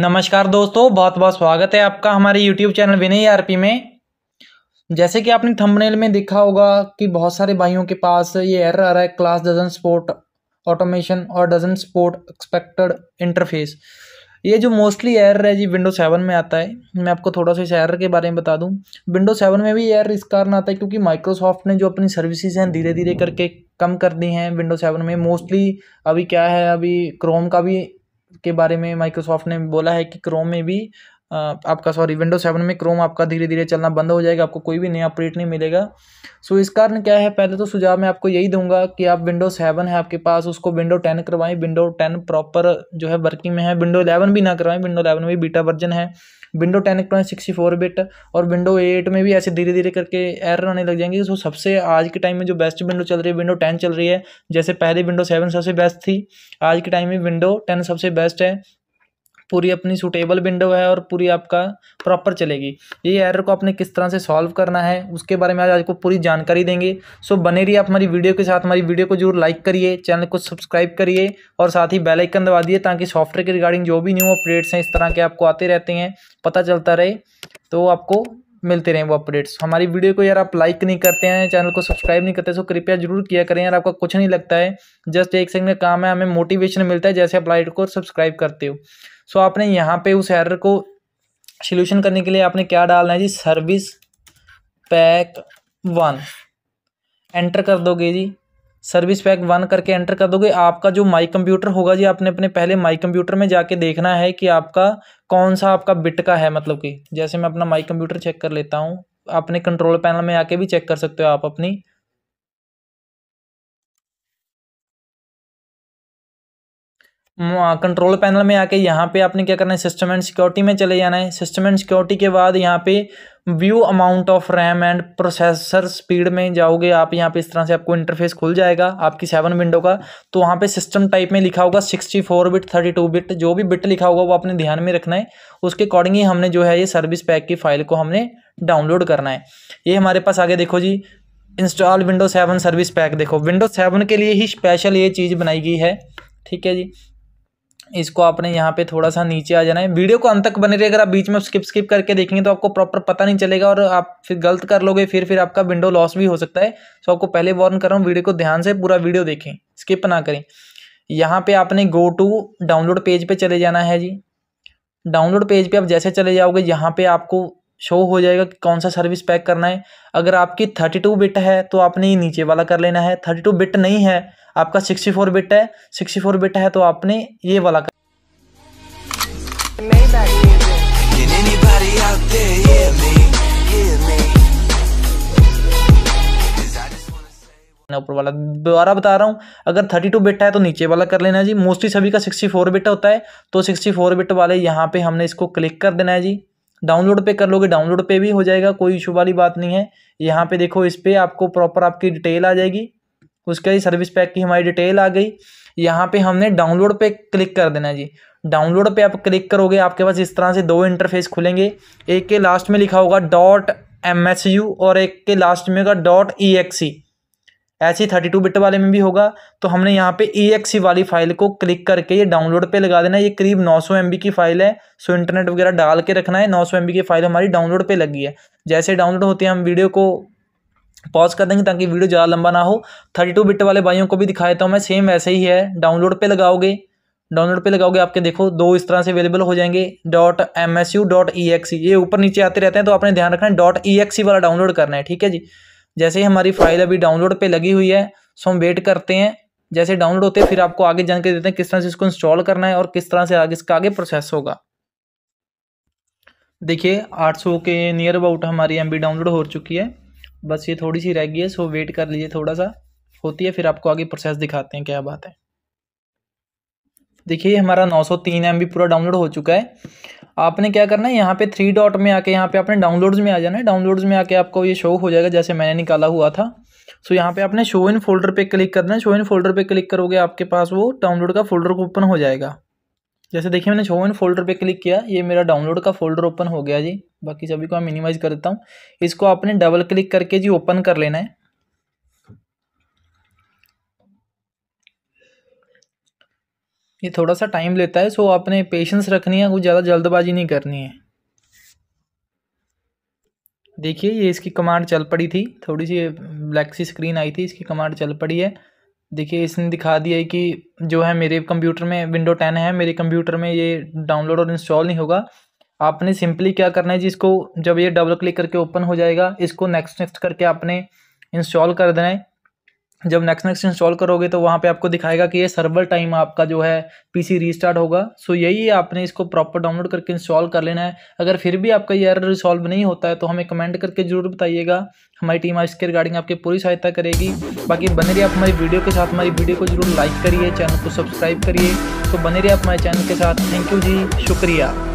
नमस्कार दोस्तों बहुत बहुत स्वागत है आपका हमारे यूट्यूब चैनल विनय पी में जैसे कि आपने थंबनेल में देखा होगा कि बहुत सारे भाइयों के पास ये एरर आ रहा है क्लास डजन स्पोर्ट ऑटोमेशन और डजन स्पोर्ट एक्सपेक्टेड इंटरफेस ये जो मोस्टली एयर है जी विंडो सेवन में आता है मैं आपको थोड़ा सा इस एयर के बारे में बता दूँ विंडो सेवन में भी एयर इस कारण आता है क्योंकि माइक्रोसॉफ्ट ने जो अपनी सर्विसेज हैं धीरे धीरे करके कम कर दी हैं विंडो सेवन में मोस्टली अभी क्या है अभी क्रोम का भी के बारे में माइक्रोसॉफ्ट ने बोला है कि क्रोम में भी आपका सॉरी विंडो सेवन में क्रोम आपका धीरे धीरे चलना बंद हो जाएगा आपको कोई भी नया अपडेट नहीं मिलेगा सो इस कारण क्या है पहले तो सुझाव मैं आपको यही दूंगा कि आप विंडो सेवन है आपके पास उसको विंडो टेन करवाएं विंडो टेन प्रॉपर जो है वर्किंग में है विंडो इलेवन भी ना करवाएं विंडो इलेवन में बीटा वर्जन है विंडो टेन करवाएं सिक्सटी फोर बिट और विंडो एट में भी ऐसे धीरे धीरे करके एरर आने लग जाएंगे सो सबसे आज के टाइम में जो बेस्ट विंडो चल रही है विंडो टेन चल रही है जैसे पहले विंडो सेवन सबसे बेस्ट थी आज के टाइम में विंडो टेन सबसे बेस्ट है पूरी अपनी सूटेबल विंडो है और पूरी आपका प्रॉपर चलेगी ये एरर को आपने किस तरह से सॉल्व करना है उसके बारे में आज आपको पूरी जानकारी देंगे सो बने रहिए आप हमारी वीडियो के साथ हमारी वीडियो को जरूर लाइक करिए चैनल को सब्सक्राइब करिए और साथ ही बेल आइकन दबा दिए ताकि सॉफ्टवेयर के रिगार्डिंग जो भी न्यू अपडेट्स हैं इस तरह के आपको आते रहते हैं पता चलता रहे तो आपको मिलते रहें वो अपडेट्स हमारी वीडियो को यार आप लाइक नहीं करते हैं चैनल को सब्सक्राइब नहीं करते सो तो कृपया जरूर किया करें यार आपका कुछ नहीं लगता है जस्ट एक सेकंड का काम है हमें मोटिवेशन मिलता है जैसे आप लाइट को सब्सक्राइब करते हो सो आपने यहाँ पर उस एरर को सोल्यूशन करने के लिए आपने क्या डालना है जी सर्विस पैक वन एंटर कर दोगे जी सर्विस पैक वन करके एंटर कर दोगे आपका जो माई कंप्यूटर होगा जी आपने अपने पहले माई कंप्यूटर में जाके देखना है कि आपका कौन सा आपका बिट का है मतलब कि जैसे मैं अपना माई कंप्यूटर चेक कर लेता हूँ अपने कंट्रोल पैनल में आके भी चेक कर सकते हो आप अपनी कंट्रोल पैनल में आके यहाँ पे आपने क्या करना है सिस्टम एंड सिक्योरिटी में चले जाना है सिस्टम एंड सिक्योरिटी के बाद यहाँ पे view amount of RAM and processor speed में जाओगे आप यहाँ पे इस तरह से आपको इंटरफेस खुल जाएगा आपकी सेवन विंडो का तो वहाँ पे सिस्टम टाइप में लिखा होगा sixty four bit thirty two bit जो भी बिट लिखा होगा वो आपने ध्यान में रखना है उसके अकॉर्डिंग ही हमने जो है ये सर्विस पैक की फाइल को हमने डाउनलोड करना है ये हमारे पास आगे देखो जी install window seven service pack देखो विंडो सेवन के लिए ही स्पेशल ये चीज़ बनाई गई है ठीक है जी इसको आपने यहाँ पे थोड़ा सा नीचे आ जाना है वीडियो को अंत तक बने रही अगर आप बीच में स्किप स्किप करके देखेंगे तो आपको प्रॉपर पता नहीं चलेगा और आप फिर गलत कर लोगे फिर फिर आपका विंडो लॉस भी हो सकता है सो आपको पहले वार्न कर रहा हूँ वीडियो को ध्यान से पूरा वीडियो देखें स्किप ना करें यहाँ पर आपने गो टू डाउनलोड पेज पे चले जाना है जी डाउनलोड पेज पे आप जैसे चले जाओगे यहाँ पर आपको शो हो जाएगा कि कौन सा सर्विस पैक करना है अगर आपकी थर्टी टू बिट है तो आपने ये नीचे वाला कर लेना है थर्टी टू बिट नहीं है आपका सिक्सटी फोर बिट है सिक्सटी फोर बिट है तो आपने ये वाला कर ऊपर वाला दोबारा बता रहा हूँ अगर 32 बिट है तो नीचे वाला कर लेना है जी मोस्टली सभी का 64 बिट होता है तो 64 बिट वाले यहाँ पे हमने इसको क्लिक कर देना है जी डाउनलोड पे कर लोगे डाउनलोड पे भी हो जाएगा कोई इशू वाली बात नहीं है यहाँ पे देखो इस पर आपको प्रॉपर आपकी डिटेल आ जाएगी उसका ही सर्विस पैक की हमारी डिटेल आ गई यहाँ पे हमने डाउनलोड पे क्लिक कर देना जी डाउनलोड पे आप क्लिक करोगे आपके पास इस तरह से दो इंटरफेस खुलेंगे एक के लास्ट में लिखा होगा डॉट एम एस यू और एक के लास्ट में होगा डॉट ई एक्स ई ऐसे ही थर्टी टू बिट वाले में भी होगा तो हमने यहाँ पे ई एक्सी वाली फाइल को क्लिक करके ये डाउनलोड पे लगा देना ये करीब नौ सौ एम बी की फाइल है सो इंटरनेट वगैरह डाल के रखना है नौ सौ एम बी की फाइल हमारी डाउनलोड पे लगी है जैसे डाउनलोड होती है हम वीडियो को पॉज कर देंगे ताकि वीडियो ज़्यादा लंबा ना हो थर्टी टू बिट वाले भाइयों को भी दिखा देता हूँ मैं सेम वैसे ही है डाउनलोड पर लगाओगे डाउनलोड पे लगाओगे आपके देखो दो इस तरह से अवेलेबल हो जाएंगे dot M S U dot E ये ऊपर नीचे आते रहते हैं तो आपने ध्यान रखना है डॉट ई e वाला डाउनलोड करना है ठीक है जी जैसे ही हमारी फाइल अभी डाउनलोड पे लगी हुई है सो हम वेट करते हैं जैसे डाउनलोड होते हैं फिर आपको आगे जानकारी देते हैं किस तरह से इसको इंस्टॉल करना है और किस तरह से आगे इसका आगे प्रोसेस होगा देखिए 800 के नियर अबाउट हमारी एम डाउनलोड हो चुकी है बस ये थोड़ी सी रह गई है सो वेट कर लीजिए थोड़ा सा होती है फिर आपको आगे प्रोसेस दिखाते हैं क्या बात है देखिए हमारा 903 बी पूरा डाउनलोड हो चुका है आपने क्या करना है यहाँ पे थ्री डॉट में आके यहाँ पे आपने डाउनलोड्स में आ जाना है डाउनलोड्स में आके आपको ये शो हो जाएगा जैसे मैंने निकाला हुआ था सो यहाँ पे आपने शो इन फोल्डर पे क्लिक करना है शो इन फोल्डर पे क्लिक करोगे आपके पास वो डाउनलोड का फोल्डर ओपन हो जाएगा जैसे देखिए मैंने शो इन फोल्डर पे क्लिक किया ये मेरा डाउनलोड का फोल्डर ओपन हो गया जी बाकी सभी को मैं मिनिमाइज़ कर देता हूँ इसको आपने डबल क्लिक करके जी ओपन कर लेना है ये थोड़ा सा टाइम लेता है सो आपने पेशेंस रखनी है कुछ ज़्यादा जल्दबाजी नहीं करनी है देखिए ये इसकी कमांड चल पड़ी थी थोड़ी सी ब्लैक सी स्क्रीन आई थी इसकी कमांड चल पड़ी है देखिए इसने दिखा दिया है कि जो है मेरे कंप्यूटर में विंडो टेन है मेरे कंप्यूटर में ये डाउनलोड और इंस्टॉल नहीं होगा आपने सिंपली क्या करना है जी इसको जब ये डबल क्लिक करके ओपन हो जाएगा इसको नेक्स्ट नेक्स्ट करके आपने इंस्टॉल कर देना है जब नेक्स्ट नेक्स्ट इंस्टॉल करोगे तो वहाँ पे आपको दिखाएगा कि ये सर्वर टाइम आपका जो है पीसी रीस्टार्ट होगा सो यही आपने इसको प्रॉपर डाउनलोड करके इंस्टॉल कर लेना है अगर फिर भी आपका ये एरर रिसॉल्व नहीं होता है तो हमें कमेंट करके जरूर बताइएगा हमारी टीम इसके रिगार्डिंग आपकी पूरी सहायता करेगी बाकी बने रही आप हमारी वीडियो के साथ हमारी वीडियो को जरूर लाइक करिए चैनल को सब्सक्राइब करिए तो बने रही आप हमारे चैनल के साथ थैंक यू जी शुक्रिया